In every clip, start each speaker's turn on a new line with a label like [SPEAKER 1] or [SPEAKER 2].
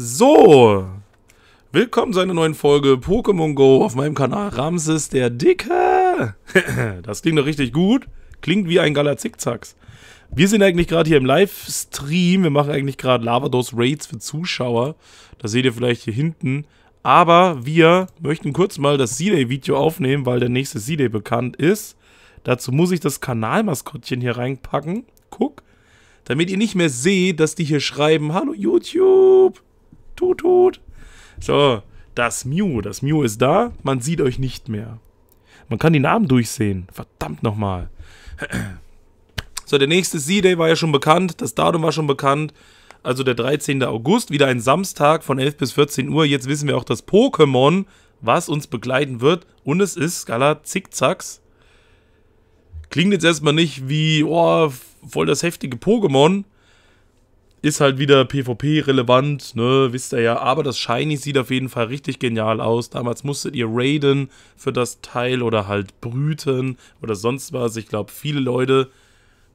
[SPEAKER 1] So, willkommen zu einer neuen Folge Pokémon Go auf meinem Kanal Ramses der Dicke. das klingt doch richtig gut. Klingt wie ein Zickzacks. Wir sind eigentlich gerade hier im Livestream. Wir machen eigentlich gerade Lavados Raids für Zuschauer. Das seht ihr vielleicht hier hinten. Aber wir möchten kurz mal das C-Day-Video aufnehmen, weil der nächste C-Day bekannt ist. Dazu muss ich das Kanalmaskottchen hier reinpacken. Guck. Damit ihr nicht mehr seht, dass die hier schreiben, Hallo YouTube tot. So, das Mew, das Mew ist da, man sieht euch nicht mehr. Man kann die Namen durchsehen. Verdammt nochmal. So, der nächste C-Day war ja schon bekannt, das Datum war schon bekannt. Also der 13. August, wieder ein Samstag von 11 bis 14 Uhr. Jetzt wissen wir auch das Pokémon, was uns begleiten wird. Und es ist Skala Zickzacks. Klingt jetzt erstmal nicht wie, oh, voll das heftige Pokémon ist halt wieder PvP-relevant, ne, wisst ihr ja. Aber das Shiny sieht auf jeden Fall richtig genial aus. Damals musstet ihr raiden für das Teil oder halt brüten oder sonst was. Ich glaube, viele Leute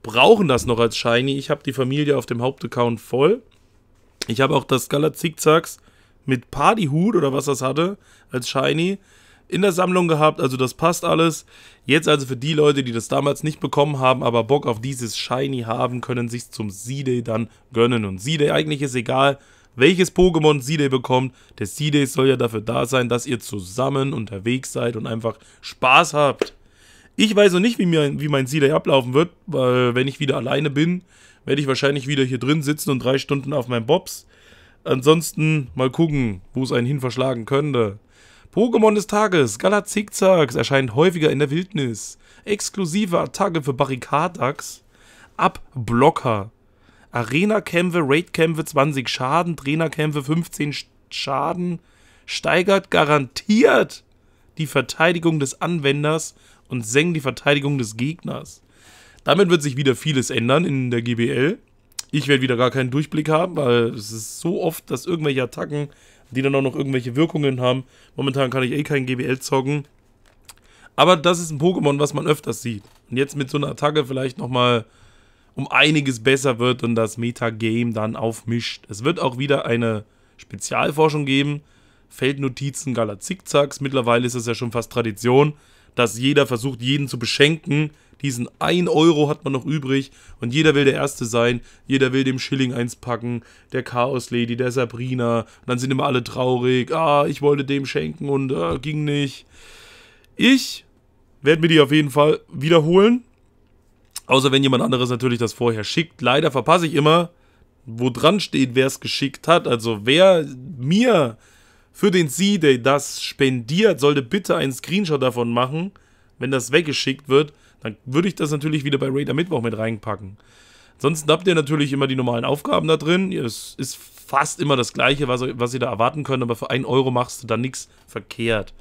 [SPEAKER 1] brauchen das noch als Shiny. Ich habe die Familie auf dem Hauptaccount voll. Ich habe auch das Gala Zickzacks mit Partyhut oder was das hatte als Shiny in der Sammlung gehabt, also das passt alles. Jetzt also für die Leute, die das damals nicht bekommen haben, aber Bock auf dieses Shiny haben, können sich zum C-Day dann gönnen. Und C-Day eigentlich ist egal, welches Pokémon C-Day bekommt. Der C-Day soll ja dafür da sein, dass ihr zusammen unterwegs seid und einfach Spaß habt. Ich weiß noch nicht, wie, mir, wie mein C-Day ablaufen wird, weil wenn ich wieder alleine bin, werde ich wahrscheinlich wieder hier drin sitzen und drei Stunden auf meinem Bobs. Ansonsten mal gucken, wo es einen hin verschlagen könnte. Pokémon des Tages, Galazigzags, erscheint häufiger in der Wildnis. Exklusive Attacke für Barrikadax. Abblocker. Arena-Kämpfe, Raid-Kämpfe 20 Schaden, Trainer-Kämpfe 15 Schaden. Steigert garantiert die Verteidigung des Anwenders und senkt die Verteidigung des Gegners. Damit wird sich wieder vieles ändern in der GBL. Ich werde wieder gar keinen Durchblick haben, weil es ist so oft, dass irgendwelche Attacken die dann auch noch irgendwelche Wirkungen haben. Momentan kann ich eh kein GBL zocken. Aber das ist ein Pokémon, was man öfters sieht. Und jetzt mit so einer Attacke vielleicht nochmal um einiges besser wird und das Metagame dann aufmischt. Es wird auch wieder eine Spezialforschung geben. Feldnotizen Galaxickzacks. Mittlerweile ist es ja schon fast Tradition dass jeder versucht, jeden zu beschenken. Diesen 1 Euro hat man noch übrig und jeder will der Erste sein, jeder will dem Schilling eins packen, der Chaos Lady, der Sabrina. Und dann sind immer alle traurig, ah, ich wollte dem schenken und ah, ging nicht. Ich werde mir die auf jeden Fall wiederholen. Außer wenn jemand anderes natürlich das vorher schickt. Leider verpasse ich immer, wo dran steht, wer es geschickt hat. Also wer mir für den Sie, der das spendiert, sollte bitte einen Screenshot davon machen. Wenn das weggeschickt wird, dann würde ich das natürlich wieder bei Raider Mittwoch mit reinpacken. Ansonsten habt ihr natürlich immer die normalen Aufgaben da drin. Es ist fast immer das Gleiche, was, was ihr da erwarten könnt, aber für 1 Euro machst du da nichts verkehrt.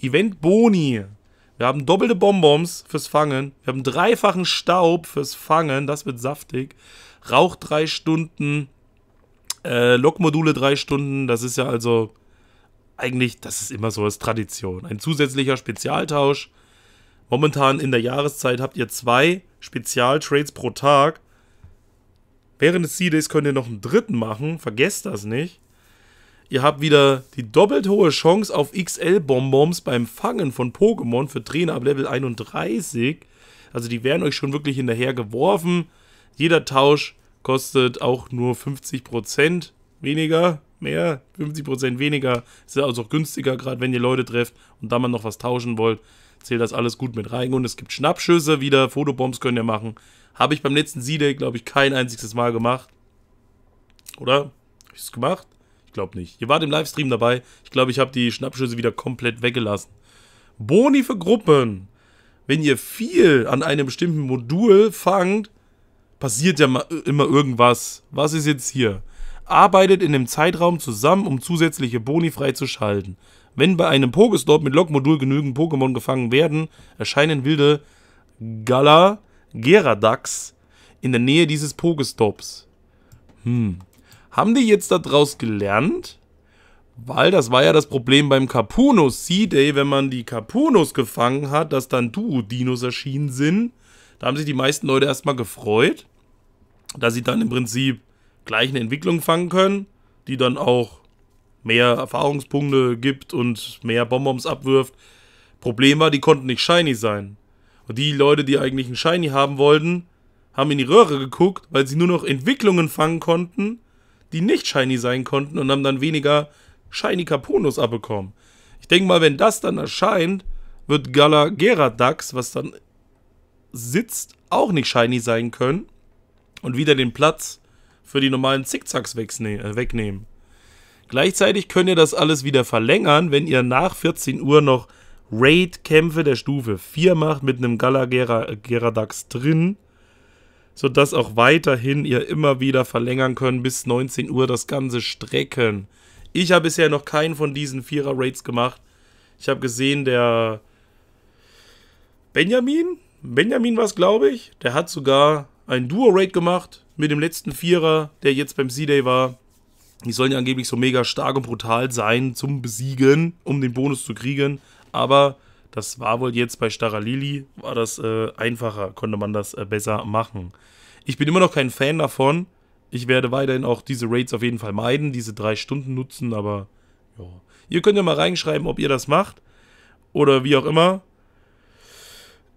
[SPEAKER 1] Event Boni. Wir haben doppelte Bonbons fürs Fangen. Wir haben dreifachen Staub fürs Fangen. Das wird saftig. Rauch drei Stunden. Äh, Lokmodule drei Stunden. Das ist ja also eigentlich, das ist immer so als Tradition. Ein zusätzlicher Spezialtausch. Momentan in der Jahreszeit habt ihr zwei Spezialtrades pro Tag. Während des C-Days könnt ihr noch einen dritten machen. Vergesst das nicht. Ihr habt wieder die doppelt hohe Chance auf XL-Bonbons beim Fangen von Pokémon für Trainer ab Level 31. Also die werden euch schon wirklich hinterher geworfen. Jeder Tausch kostet auch nur 50% weniger mehr, 50% weniger. Ist ja also auch günstiger, gerade wenn ihr Leute trefft und da mal noch was tauschen wollt. Zählt das alles gut mit rein. Und es gibt Schnappschüsse wieder, Fotobombs könnt ihr machen. Habe ich beim letzten Z-Day, glaube ich, kein einziges Mal gemacht. Oder? Habe ich es gemacht? Ich glaube nicht. Ihr wart im Livestream dabei. Ich glaube, ich habe die Schnappschüsse wieder komplett weggelassen. Boni für Gruppen. Wenn ihr viel an einem bestimmten Modul fangt, passiert ja immer irgendwas. Was ist jetzt hier? arbeitet in dem Zeitraum zusammen, um zusätzliche Boni freizuschalten. Wenn bei einem Pokestop mit Lockmodul genügend Pokémon gefangen werden, erscheinen wilde Gala Geradax in der Nähe dieses Pokestops. Hm. Haben die jetzt daraus gelernt? Weil das war ja das Problem beim Capunos Sea day wenn man die Capunos gefangen hat, dass dann Duodinos erschienen sind. Da haben sich die meisten Leute erstmal gefreut, dass sie dann im Prinzip gleich eine Entwicklung fangen können, die dann auch mehr Erfahrungspunkte gibt und mehr Bonbons abwirft. Problem war, die konnten nicht shiny sein. Und die Leute, die eigentlich einen shiny haben wollten, haben in die Röhre geguckt, weil sie nur noch Entwicklungen fangen konnten, die nicht shiny sein konnten und haben dann weniger shiny Caponus abbekommen. Ich denke mal, wenn das dann erscheint, wird Galagera Dax, was dann sitzt, auch nicht shiny sein können und wieder den Platz für die normalen Zickzacks äh, wegnehmen. Gleichzeitig könnt ihr das alles wieder verlängern, wenn ihr nach 14 Uhr noch Raid-Kämpfe der Stufe 4 macht mit einem galagera geradax drin, sodass auch weiterhin ihr immer wieder verlängern könnt bis 19 Uhr das ganze Strecken. Ich habe bisher noch keinen von diesen Vierer-Raids gemacht. Ich habe gesehen, der Benjamin, Benjamin war es, glaube ich, der hat sogar ein Duo-Raid gemacht mit dem letzten Vierer, der jetzt beim C-Day war. Die sollen ja angeblich so mega stark und brutal sein zum Besiegen, um den Bonus zu kriegen. Aber das war wohl jetzt bei Staralili, war das äh, einfacher, konnte man das äh, besser machen. Ich bin immer noch kein Fan davon. Ich werde weiterhin auch diese Raids auf jeden Fall meiden, diese drei Stunden nutzen, aber ja. Ihr könnt ja mal reinschreiben, ob ihr das macht oder wie auch immer.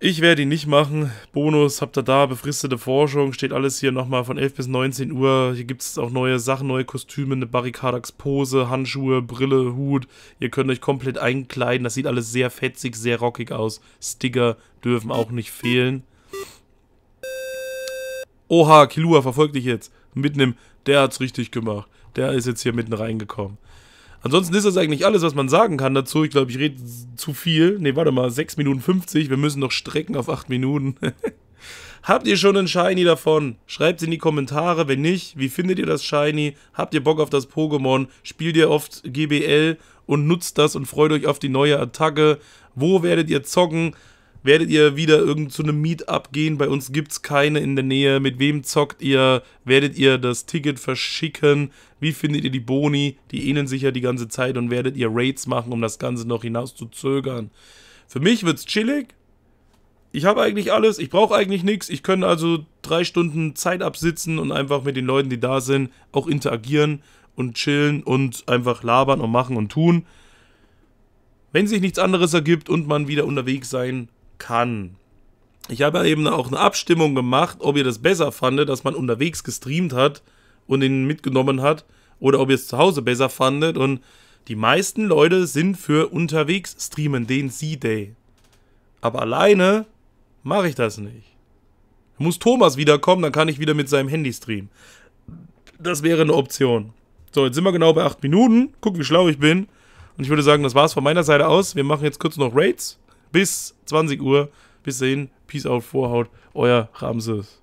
[SPEAKER 1] Ich werde ihn nicht machen. Bonus habt ihr da, befristete Forschung, steht alles hier nochmal von 11 bis 19 Uhr. Hier gibt es auch neue Sachen, neue Kostüme, eine Barrikadax-Pose, Handschuhe, Brille, Hut. Ihr könnt euch komplett einkleiden, das sieht alles sehr fetzig, sehr rockig aus. Sticker dürfen auch nicht fehlen. Oha, Kilua verfolgt dich jetzt. Mitnimm, der hat's richtig gemacht. Der ist jetzt hier mitten reingekommen. Ansonsten ist das eigentlich alles, was man sagen kann dazu. Ich glaube, ich rede zu viel. Ne, warte mal, 6 Minuten 50. Wir müssen noch strecken auf 8 Minuten. Habt ihr schon einen Shiny davon? Schreibt es in die Kommentare. Wenn nicht, wie findet ihr das Shiny? Habt ihr Bock auf das Pokémon? Spielt ihr oft GBL und nutzt das und freut euch auf die neue Attacke? Wo werdet ihr zocken? werdet ihr wieder irgend zu einem Meetup gehen? Bei uns gibt es keine in der Nähe. Mit wem zockt ihr? Werdet ihr das Ticket verschicken? Wie findet ihr die Boni? Die ähneln sich ja die ganze Zeit und werdet ihr Raids machen, um das Ganze noch hinaus zu zögern? Für mich wird's chillig. Ich habe eigentlich alles, ich brauche eigentlich nichts. Ich kann also drei Stunden Zeit absitzen und einfach mit den Leuten, die da sind, auch interagieren und chillen und einfach labern und machen und tun. Wenn sich nichts anderes ergibt und man wieder unterwegs sein kann. Ich habe ja eben auch eine Abstimmung gemacht, ob ihr das besser fandet, dass man unterwegs gestreamt hat und ihn mitgenommen hat, oder ob ihr es zu Hause besser fandet. Und die meisten Leute sind für unterwegs streamen, den C-Day. Aber alleine mache ich das nicht. muss Thomas wiederkommen, dann kann ich wieder mit seinem Handy streamen. Das wäre eine Option. So, jetzt sind wir genau bei 8 Minuten. Guck, wie schlau ich bin. Und ich würde sagen, das war's von meiner Seite aus. Wir machen jetzt kurz noch Raids bis 20 Uhr. Bis dahin, Peace out, Vorhaut, euer Ramses.